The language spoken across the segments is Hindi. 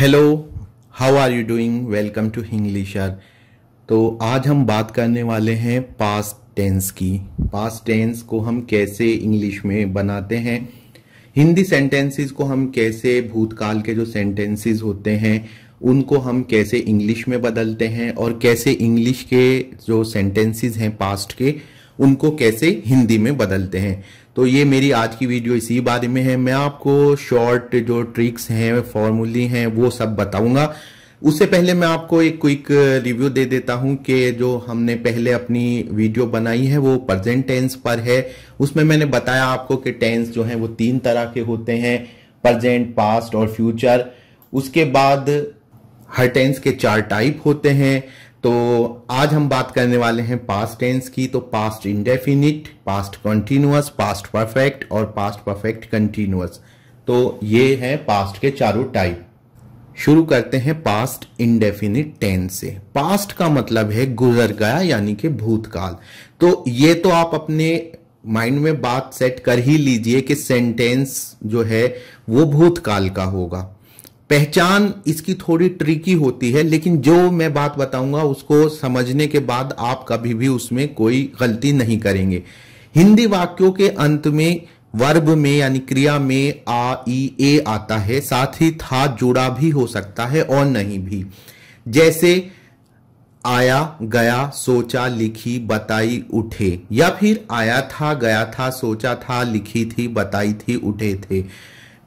hello how are you doing welcome to Hinglisher तो आज हम बात करने वाले हैं पास टेंस की पास टेंस को हम कैसे इंग्लिश में बनाते हैं हिंदी सेंटेंसेस को हम कैसे भूतकाल के जो सेंटेंसेस होते हैं उनको हम कैसे इंग्लिश में बदलते हैं और कैसे इंग्लिश के जो सेंटेंसेस हैं पास्ट के उनको कैसे हिंदी में बदलते हैं तो ये मेरी आज की वीडियो इसी बारे में है मैं आपको शॉर्ट जो ट्रिक्स हैं फॉर्मूली हैं वो सब बताऊंगा उससे पहले मैं आपको एक क्विक रिव्यू दे देता हूं कि जो हमने पहले अपनी वीडियो बनाई है वो प्रजेंट टेंस पर है उसमें मैंने बताया आपको कि टेंस जो है वो तीन तरह के होते हैं प्रजेंट पास्ट और फ्यूचर उसके बाद हर टेंस के चार टाइप होते हैं तो आज हम बात करने वाले हैं पास्ट टेंस की तो past indefinite past continuous past perfect और पास्ट परफेक्ट कंटिन्यूस तो ये है पास्ट के चारों टाइप शुरू करते हैं पास्ट इंडेफिनिट टेंस से पास्ट का मतलब है गुजर गया यानी कि भूतकाल तो ये तो आप अपने माइंड में बात सेट कर ही लीजिए कि सेंटेंस जो है वो भूतकाल का होगा पहचान इसकी थोड़ी ट्रिकी होती है लेकिन जो मैं बात बताऊंगा उसको समझने के बाद आप कभी भी उसमें कोई गलती नहीं करेंगे हिंदी वाक्यों के अंत में वर्ब में यानी क्रिया में आ ई ए आता है साथ ही था जुड़ा भी हो सकता है और नहीं भी जैसे आया गया सोचा लिखी बताई उठे या फिर आया था गया था सोचा था लिखी थी बताई थी उठे थे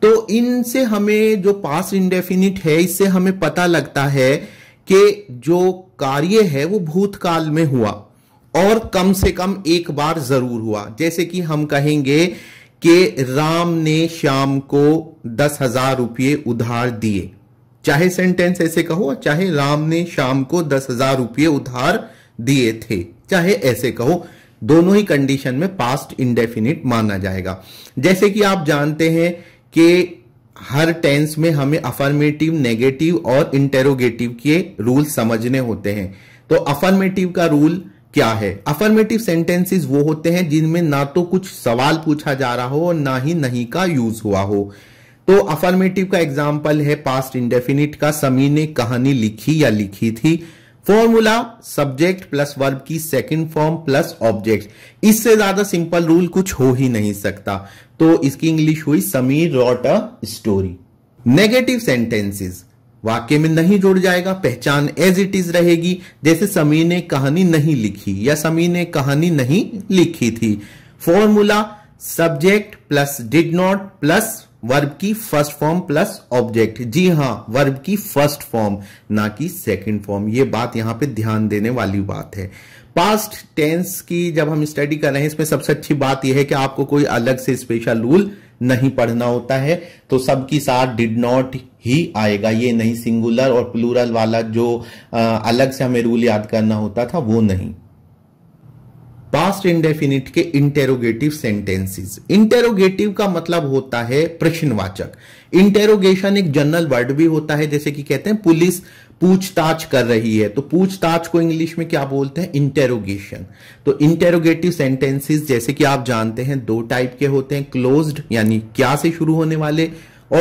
तो इनसे हमें जो पास इंडेफिनिट है इससे हमें पता लगता है कि जो कार्य है वो भूतकाल में हुआ और कम से कम एक बार जरूर हुआ जैसे कि हम कहेंगे कि राम ने श्याम को दस हजार रुपये उधार दिए चाहे सेंटेंस ऐसे कहो चाहे राम ने श्याम को दस हजार रुपये उधार दिए थे चाहे ऐसे कहो दोनों ही कंडीशन में पास्ट इंडेफिनिट माना जाएगा जैसे कि आप जानते हैं के हर टेंस में हमें अफर्मेटिव नेगेटिव और इंटेरोगेटिव के रूल समझने होते हैं तो अफर्मेटिव का रूल क्या है अफर्मेटिव सेंटेंसेस वो होते हैं जिनमें ना तो कुछ सवाल पूछा जा रहा हो और ना ही नहीं का यूज हुआ हो तो अफर्मेटिव का एग्जाम्पल है पास्ट इंडेफिनिट का समी ने कहानी लिखी या लिखी थी फॉर्मूला सब्जेक्ट प्लस वर्ब की सेकंड फॉर्म प्लस ऑब्जेक्ट इससे ज्यादा सिंपल रूल कुछ हो ही नहीं सकता तो इसकी इंग्लिश हुई Sameer wrote a story negative sentences वाक्य में नहीं जुड़ जाएगा पहचान एज इट इज रहेगी जैसे समीर ने कहानी नहीं लिखी या समीर ने कहानी नहीं लिखी थी formula subject plus did not plus verb की फर्स्ट फॉर्म प्लस ऑब्जेक्ट जी हाँ वर्ब की फर्स्ट फॉर्म ना कि सेकंड फॉर्म ये बात यहाँ पे ध्यान देने वाली बात है पास्ट टेंस की जब हम स्टडी कर रहे हैं इसमें सबसे अच्छी बात यह है कि आपको कोई अलग से स्पेशल रूल नहीं पढ़ना होता है तो सबकी साथ डिड नॉट ही आएगा ये नहीं सिंगुलर और प्लूरल वाला जो आ, अलग से हमें रूल याद करना होता था वो नहीं पास्ट इंडेफिनिट के इंटेरोगेटिव सेंटेंसेस इंटेरोगेटिव का मतलब होता है प्रश्नवाचक इंटेरोगेशन एक जनरल वर्ड भी होता है जैसे कि कहते हैं पुलिस पूछताछ कर रही है तो पूछताछ को इंग्लिश में क्या बोलते हैं इंटेरोगेशन तो इंटेरोगेटिव सेंटेंसेस जैसे कि आप जानते हैं दो टाइप के होते हैं क्लोज्ड यानी क्या से शुरू होने वाले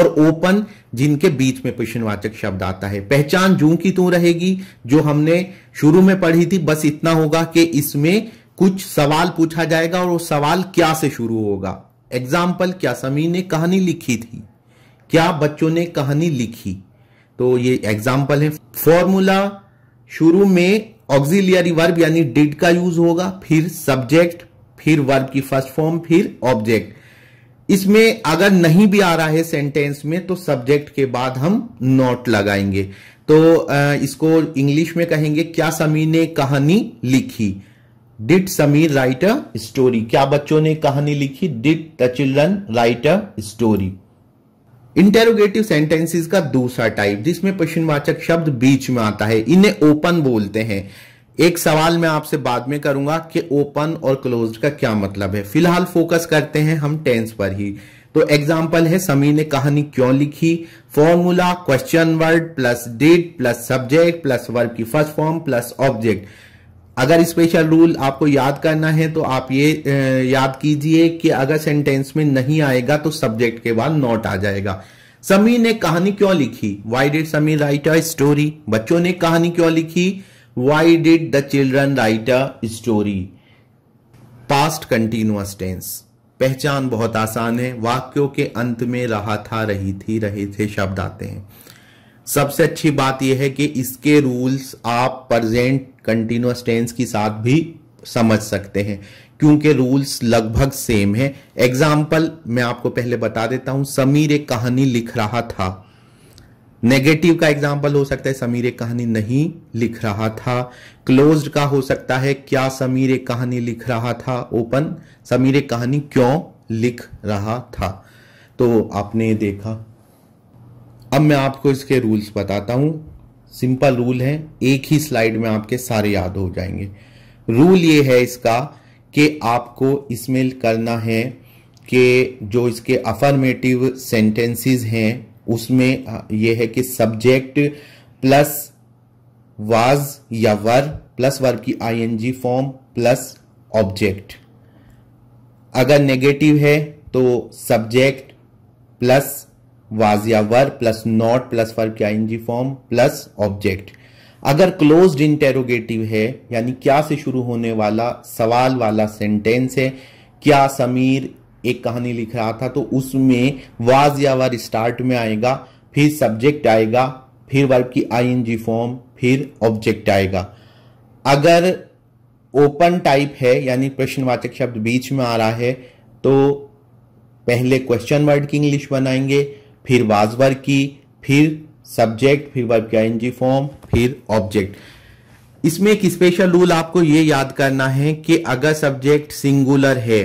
और ओपन जिनके बीच में प्रश्नवाचक शब्द आता है पहचान जू की तू रहेगी जो हमने शुरू में पढ़ी थी बस इतना होगा कि इसमें कुछ सवाल पूछा जाएगा और वो सवाल क्या से शुरू होगा एग्जाम्पल क्या समीर ने कहानी लिखी थी क्या बच्चों ने कहानी लिखी तो ये एग्जाम्पल है फॉर्मूला शुरू में ऑक्सिलियरी वर्ब यानी डिड का यूज होगा फिर सब्जेक्ट फिर वर्ब की फर्स्ट फॉर्म फिर ऑब्जेक्ट इसमें अगर नहीं भी आ रहा है सेंटेंस में तो सब्जेक्ट के बाद हम नॉट लगाएंगे तो इसको इंग्लिश में कहेंगे क्या समी ने कहानी लिखी did Sameer write a story क्या बच्चों ने कहानी लिखी did the children write a story interrogative sentences का दूसरा टाइप जिसमें प्रश्नवाचक शब्द बीच में आता है इन्हें ओपन बोलते हैं एक सवाल मैं आपसे बाद में करूंगा कि ओपन और क्लोज का क्या मतलब है फिलहाल फोकस करते हैं हम टेंस पर ही तो एग्जाम्पल है समीर ने कहानी क्यों लिखी formula question word plus did plus subject plus verb की फर्स्ट फॉर्म प्लस ऑब्जेक्ट अगर स्पेशल रूल आपको याद करना है तो आप ये याद कीजिए कि अगर सेंटेंस में नहीं आएगा तो सब्जेक्ट के बाद नॉट आ जाएगा समीर ने कहानी क्यों लिखी why did Sameer write a story बच्चों ने कहानी क्यों लिखी why did the children write a story past continuous tense पहचान बहुत आसान है वाक्यों के अंत में रहा था रही थी रहे थे शब्द आते हैं सबसे अच्छी बात यह है कि इसके रूल्स आप प्रेजेंट कंटिन्यूस टेंस के साथ भी समझ सकते हैं क्योंकि रूल्स लगभग सेम है एग्जाम्पल मैं आपको पहले बता देता हूं समीर एक कहानी लिख रहा था नेगेटिव का एग्जाम्पल हो सकता है समीर एक कहानी नहीं लिख रहा था क्लोज्ड का हो सकता है क्या समीर एक कहानी लिख रहा था ओपन समीर एक कहानी क्यों लिख रहा था तो आपने देखा अब मैं आपको इसके रूल्स बताता हूं सिंपल रूल है एक ही स्लाइड में आपके सारे याद हो जाएंगे रूल ये है इसका कि आपको इसमें करना है कि जो इसके अफर्मेटिव सेंटेंसेस हैं उसमें यह है कि सब्जेक्ट प्लस वाज या वर प्लस वर की आईएनजी फॉर्म प्लस ऑब्जेक्ट अगर नेगेटिव है तो सब्जेक्ट प्लस वाजिया verb plus not plus verb की जी फॉर्म प्लस ऑब्जेक्ट अगर क्लोज इंटेरोगेटिव है यानी क्या से शुरू होने वाला सवाल वाला सेंटेंस है क्या समीर एक कहानी लिख रहा था तो उसमें वाज या वर स्टार्ट में आएगा फिर सब्जेक्ट आएगा फिर वर्ब की आईएनजी फॉर्म फिर ऑब्जेक्ट आएगा अगर ओपन टाइप है यानी प्रश्नवाचक शब्द बीच में आ रहा है तो पहले क्वेश्चन वर्ड की इंग्लिश बनाएंगे फिर वाजवर की फिर सब्जेक्ट फिर वर्ब की आईएनजी फॉर्म फिर ऑब्जेक्ट इसमें एक स्पेशल रूल आपको ये याद करना है कि अगर सब्जेक्ट सिंगुलर है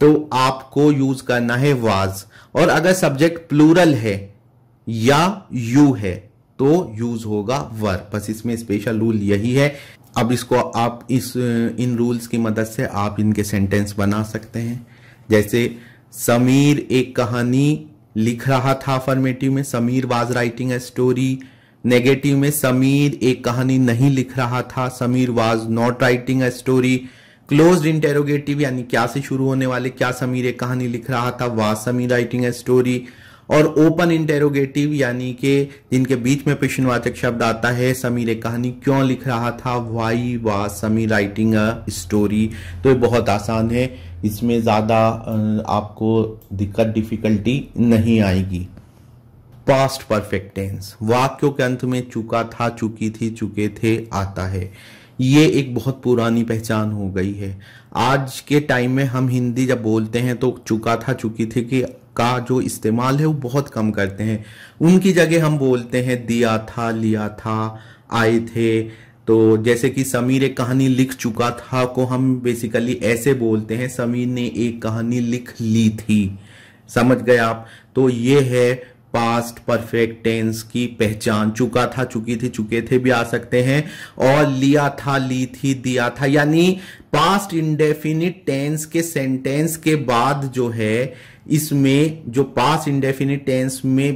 तो आपको यूज करना है वाज और अगर सब्जेक्ट प्लूरल है या यू है तो यूज होगा वर बस इसमें स्पेशल रूल यही है अब इसको आप इस इन रूल्स की मदद से आप इनके सेंटेंस बना सकते हैं जैसे समीर एक कहानी लिख रहा था फॉर्मेटिव में Sameer was writing a story negative में समीर एक कहानी नहीं लिख रहा था Sameer was not writing a story close interrogative यानी क्या से शुरू होने वाले क्या समीर एक कहानी लिख रहा था was Sameer writing a story और ओपन इंटेरोगेटिव यानी के जिनके बीच में प्रश्नवाचक शब्द आता है समीर एक कहानी क्यों लिख रहा था why was Sameer writing a story तो ये बहुत आसान है इसमें ज़्यादा आपको दिक्कत डिफ़िकल्टी नहीं आएगी पास्ट परफेक्ट टेंस वाक्यों के अंत में चुका था चुकी थी चुके थे आता है ये एक बहुत पुरानी पहचान हो गई है आज के टाइम में हम हिंदी जब बोलते हैं तो चुका था चुकी थी कि का जो इस्तेमाल है वो बहुत कम करते हैं उनकी जगह हम बोलते हैं दिया था लिया था आए थे तो जैसे कि समीर एक कहानी लिख चुका था को हम बेसिकली ऐसे बोलते हैं समीर ने एक कहानी लिख ली थी समझ गए आप तो ये है पास्ट परफेक्ट टेंस की पहचान चुका था चुकी थी चुके थे भी आ सकते हैं और लिया था ली थी दिया था यानी पास्ट इंडेफिनिट टेंस के सेंटेंस के बाद जो है इसमें जो पास इंडेफिनिट टेंस में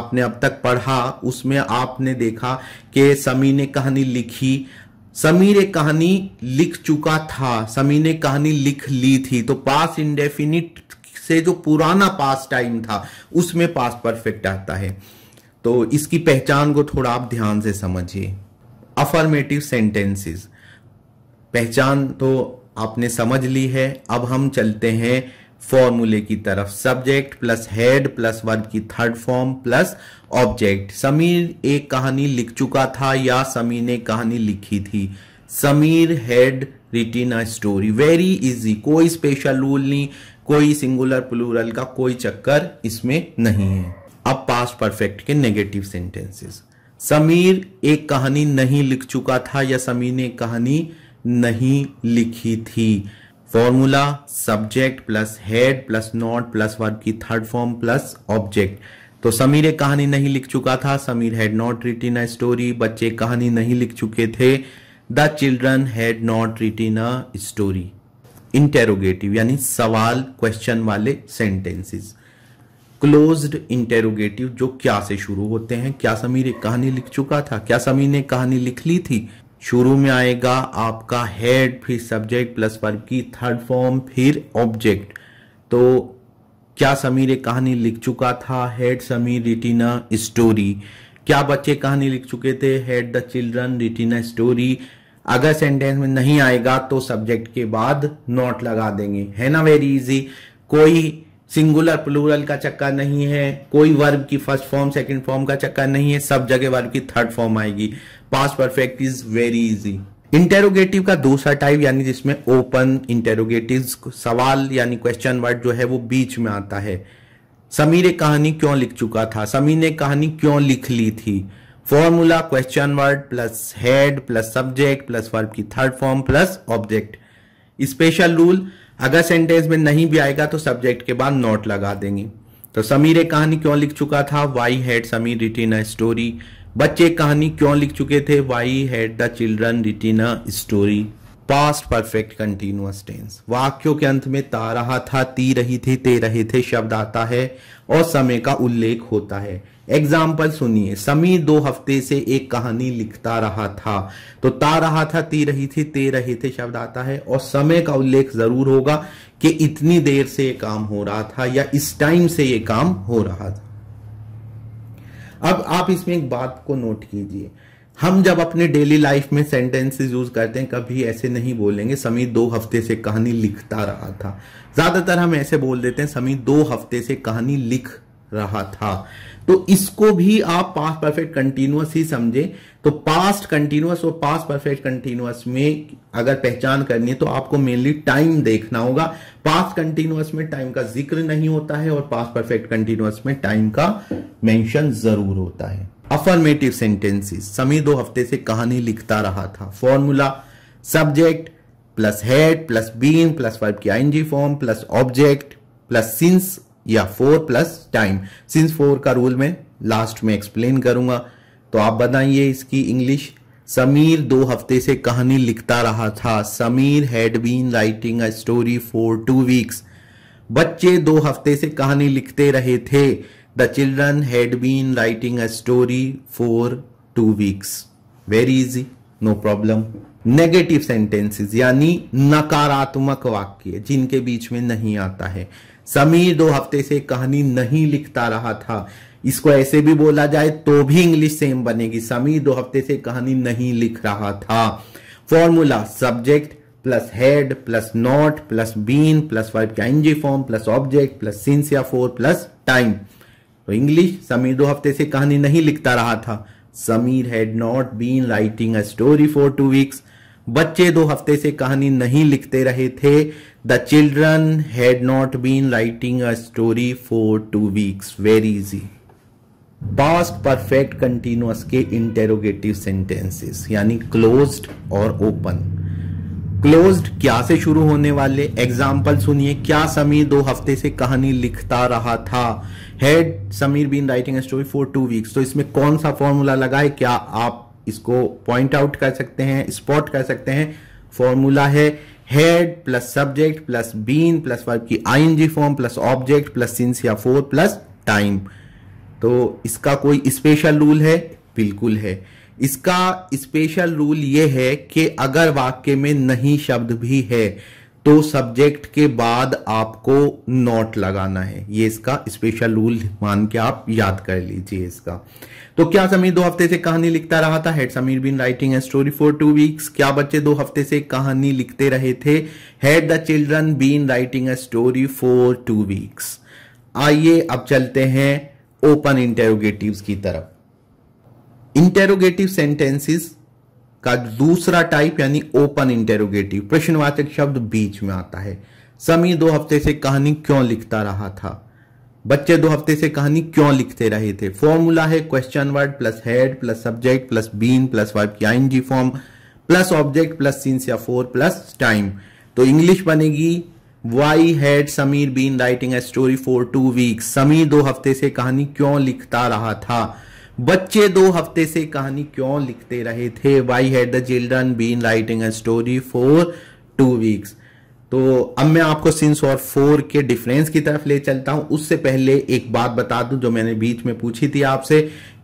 आपने अब तक पढ़ा उसमें आपने देखा कि समी ने कहानी लिखी समीर एक कहानी लिख चुका था समीर ने कहानी लिख ली थी तो पास इंडेफिनिट से जो पुराना पास टाइम था उसमें पास परफेक्ट आता है तो इसकी पहचान को थोड़ा आप ध्यान से समझिए अफर्मेटिव सेंटेंसेस पहचान तो आपने समझ ली है अब हम चलते हैं फॉर्मूले की तरफ subject plus had plus verb की third form plus object Sameer एक कहानी लिख चुका था या समीर ने कहानी लिखी थी Sameer had written story very easy कोई स्पेशल रूल नहीं कोई सिंगुलर प्लूरल का कोई चक्कर इसमें नहीं है अब पास्ट परफेक्ट के नेगेटिव सेंटेंसेस समीर एक कहानी नहीं लिख चुका था या समीर ने कहानी नहीं लिखी थी formula subject plus had plus not plus verb की थर्ड फॉर्म प्लस ऑब्जेक्ट तो समीर एक कहानी नहीं लिख चुका था Sameer had not written a story बच्चे कहानी नहीं लिख चुके थे the children had not written a story interrogative यानी सवाल क्वेश्चन वाले सेंटेंसेस क्लोज्ड इंटेरोगेटिव जो क्या से शुरू होते हैं क्या समीर एक कहानी लिख चुका था क्या समीर ने कहानी लिख ली थी शुरू में आएगा आपका हेड फिर सब्जेक्ट प्लस वर्ब की थर्ड फॉर्म फिर ऑब्जेक्ट तो क्या समीर एक कहानी लिख चुका था हेड समीर रिटिना स्टोरी क्या बच्चे कहानी लिख चुके थे had the children written a story अगर सेंटेंस में नहीं आएगा तो सब्जेक्ट के बाद नॉट लगा देंगे है ना वेरी इजी कोई सिंगुलर प्लूरल का चक्कर नहीं है कोई वर्ब की फर्स्ट फॉर्म सेकंड फॉर्म का चक्कर नहीं है सब जगह वर्ब की थर्ड फॉर्म आएगी past perfect is very easy interrogative का दूसरा टाइप यानी जिसमें ओपन इंटेरोगेटिव सवाल यानी क्वेश्चन वर्ड जो है वो बीच में आता है समीर कहानी क्यों लिख चुका था समीर ने कहानी क्यों लिख ली थी formula question word plus had plus subject plus verb की third form plus object special rule अगर सेंटेंस में नहीं भी आएगा तो सब्जेक्ट के बाद नोट लगा देंगे तो समीर एक कहानी क्यों लिख चुका था why had Sameer written a story बच्चे कहानी क्यों लिख चुके थे why had the children written a story past perfect continuous tense वाक्यों के अंत में ता रहा था ती रही थी ते रहे थे शब्द आता है और समय का उल्लेख होता है एग्जाम्पल सुनिए समी दो हफ्ते से एक कहानी लिखता रहा था तो ता रहा था ती रही थी ते रहे थे शब्द आता है और समय का उल्लेख जरूर होगा कि इतनी देर से ये काम हो रहा था या इस टाइम से ये काम हो रहा था अब आप इसमें एक बात को नोट कीजिए हम जब अपने डेली लाइफ में सेंटेंसेस यूज करते हैं कभी ऐसे नहीं बोलेंगे समीर दो हफ्ते से कहानी लिखता रहा था ज्यादातर हम ऐसे बोल देते हैं समीर दो हफ्ते से कहानी लिख रहा था तो इसको भी आप पास्ट परफेक्ट कंटिन्यूअस ही समझे तो पास्ट कंटिन्यूस और पास्ट परफेक्ट कंटिन्यूस में अगर पहचान करनी है तो आपको मेनली टाइम देखना होगा पास्ट कंटिन्यूस में टाइम का जिक्र नहीं होता है और पास्ट परफेक्ट कंटिन्यूस में टाइम का मेंशन जरूर होता है अफर्मेटिव सेंटेंसेस समी दो हफ्ते से कहानी लिखता रहा था formula subject plus had plus been plus verb की ING form plus object plus since या for plus time since for का रूल मैं लास्ट में एक्सप्लेन करूंगा तो आप बताइए इसकी इंग्लिश समीर दो हफ्ते से कहानी लिखता रहा था Sameer had been writing a story for two weeks बच्चे दो हफ्ते से कहानी लिखते रहे थे the children had been writing a story for two weeks very easy no problem negative sentences यानी नकारात्मक वाक्य जिनके बीच में नहीं आता है समीर दो हफ्ते से कहानी नहीं लिखता रहा था इसको ऐसे भी बोला जाए तो भी इंग्लिश सेम बनेगी समीर दो हफ्ते से कहानी नहीं लिख रहा था formula subject plus had plus not plus been plus verb का NG form plus object plus since या फोर प्लस टाइम तो इंग्लिश समीर दो हफ्ते से कहानी नहीं लिखता रहा था Sameer had not been writing a story for two weeks बच्चे दो हफ्ते से कहानी नहीं लिखते रहे थे the children had not been writing a story for two weeks very easy past perfect continuous के इंटेरोगेटिव सेंटेंसेस यानी क्लोज्ड और ओपन क्लोज्ड क्या से शुरू होने वाले एग्जाम्पल सुनिए क्या समीर दो हफ्ते से कहानी लिखता रहा था had Sameer been writing story for two weeks तो इसमें कौन सा फॉर्मूला लगा है क्या आप इसको पॉइंट आउट कर सकते हैं स्पॉट कर सकते हैं फॉर्मूला है had plus subject plus been plus verb की ING form plus object plus since या फोर प्लस टाइम तो इसका कोई स्पेशल रूल है बिल्कुल है इसका स्पेशल रूल ये है कि अगर वाक्य में नहीं शब्द भी है तो सब्जेक्ट के बाद आपको नॉट लगाना है ये इसका स्पेशल रूल मान के आप याद कर लीजिए इसका तो क्या समीर दो हफ्ते से कहानी लिखता रहा था had Sameer been writing a story for two weeks क्या बच्चे दो हफ्ते से कहानी लिखते रहे थे had the children been writing a story for two weeks आइए अब चलते हैं ओपन इंटेरोगेटिव की तरफ इंटेरोगेटिव सेंटेंसेस का दूसरा टाइप यानी ओपन इंटेरोगेटिव प्रश्नवाचक शब्द बीच में आता है समीर दो हफ्ते से कहानी क्यों लिखता रहा था बच्चे दो हफ्ते से कहानी क्यों लिखते रहे थे फॉर्मूला है question word plus had plus subject plus been plus verb की ING form plus object plus since या फोर प्लस टाइम तो इंग्लिश बनेगी why had Sameer been writing a story for two weeks Sameer दो हफ्ते से कहानी क्यों लिखता रहा था बच्चे दो हफ्ते से कहानी क्यों लिखते रहे थे why had the children been writing a story for two weeks तो अब मैं आपको सिंस और फोर के डिफरेंस की तरफ ले चलता हूं उससे पहले एक बात बता दूं जो मैंने बीच में पूछी थी आपसे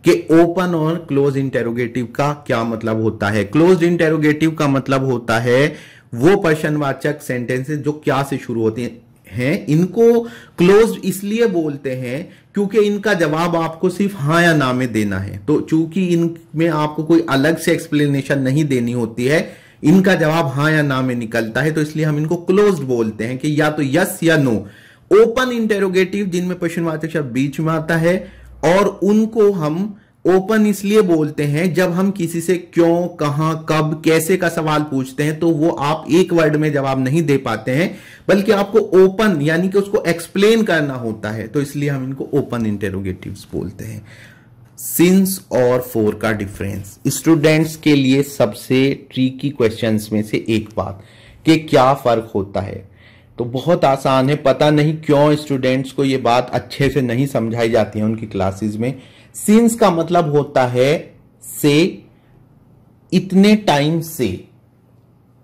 कि ओपन और क्लोज इंटेरोगेटिव का क्या मतलब होता है क्लोज इंटेरोगेटिव का मतलब होता है वो प्रश्नवाचक सेंटेंसेस जो क्या से शुरू होती हैं इनको क्लोज इसलिए बोलते हैं क्योंकि इनका जवाब आपको सिर्फ हाँ या ना में देना है तो चूंकि इनमें आपको कोई अलग से एक्सप्लेनेशन नहीं देनी होती है इनका जवाब हाँ या ना में निकलता है तो इसलिए हम इनको क्लोज बोलते हैं कि या तो यस या नो ओपन इंटेरोगेटिव जिनमें प्रश्नवाचक शब्द बीच में आता है और उनको हम ओपन इसलिए बोलते हैं जब हम किसी से क्यों कहां कब कैसे का सवाल पूछते हैं तो वो आप एक वर्ड में जवाब नहीं दे पाते हैं बल्कि आपको ओपन यानी कि उसको एक्सप्लेन करना होता है तो इसलिए हम इनको ओपन इंटेरोगेटिव्स बोलते हैं सिंस और फोर का डिफरेंस स्टूडेंट्स के लिए सबसे ट्रिकी क्वेश्चंस में से एक बात कि क्या फ़र्क होता है तो बहुत आसान है पता नहीं क्यों स्टूडेंट्स को ये बात अच्छे से नहीं समझाई जाती है उनकी क्लासेस में सिंस का मतलब होता है से इतने टाइम से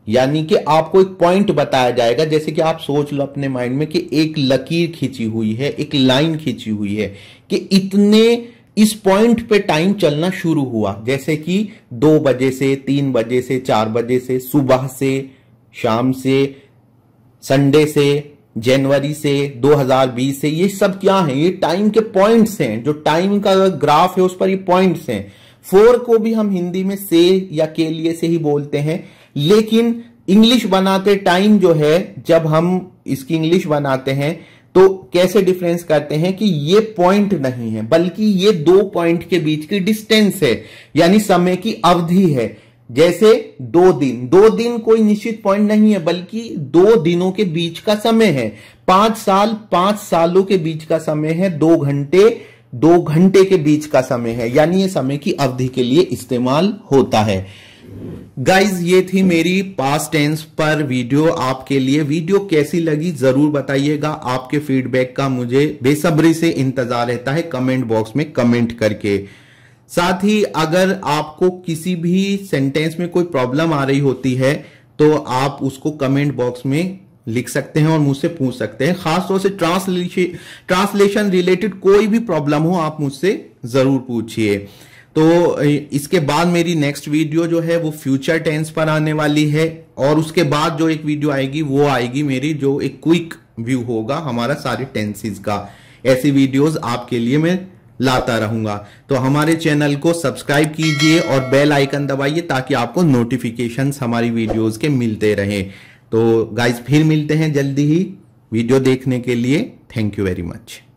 यानी कि आपको एक पॉइंट बताया जाएगा जैसे कि आप सोच लो अपने माइंड में कि एक लकीर खींची हुई है एक लाइन खींची हुई है कि इतने इस पॉइंट पे टाइम चलना शुरू हुआ जैसे कि दो बजे से तीन बजे से चार बजे से सुबह से शाम से संडे से जनवरी से 2020 से ये सब क्या है ये टाइम के पॉइंट्स हैं जो टाइम का ग्राफ है उस पर ये पॉइंट्स हैं फोर को भी हम हिंदी में से या के लिए से ही बोलते हैं लेकिन इंग्लिश बनाते टाइम जो है जब हम इसकी इंग्लिश बनाते हैं तो कैसे डिफरेंस करते हैं कि ये पॉइंट नहीं है बल्कि ये दो पॉइंट के बीच की डिस्टेंस है यानी समय की अवधि है जैसे दो दिन दो दिन कोई निश्चित पॉइंट नहीं है बल्कि दो दिनों के बीच का समय है पांच साल पांच सालों के बीच का समय है दो घंटे दो घंटे के बीच का समय है यानी ये समय की अवधि के लिए इस्तेमाल होता है गाइज ये थी मेरी पास टेंस पर वीडियो आपके लिए वीडियो कैसी लगी जरूर बताइएगा आपके फीडबैक का मुझे बेसब्री से इंतजार रहता है कमेंट बॉक्स में कमेंट करके साथ ही अगर आपको किसी भी सेंटेंस में कोई प्रॉब्लम आ रही होती है तो आप उसको कमेंट बॉक्स में लिख सकते हैं और मुझसे पूछ सकते हैं खासतौर से ट्रांसलेशन ट्रांसलेशन रिलेटेड कोई भी प्रॉब्लम हो आप मुझसे जरूर पूछिए तो इसके बाद मेरी नेक्स्ट वीडियो जो है वो फ्यूचर टेंस पर आने वाली है और उसके बाद जो एक वीडियो आएगी वो आएगी मेरी जो एक क्विक व्यू होगा हमारा सारे टेंसेज का ऐसी वीडियोस आपके लिए मैं लाता रहूंगा तो हमारे चैनल को सब्सक्राइब कीजिए और बेल आइकन दबाइए ताकि आपको नोटिफिकेशंस हमारी वीडियोस के मिलते रहे तो गाइज फिर मिलते हैं जल्दी ही वीडियो देखने के लिए थैंक यू वेरी मच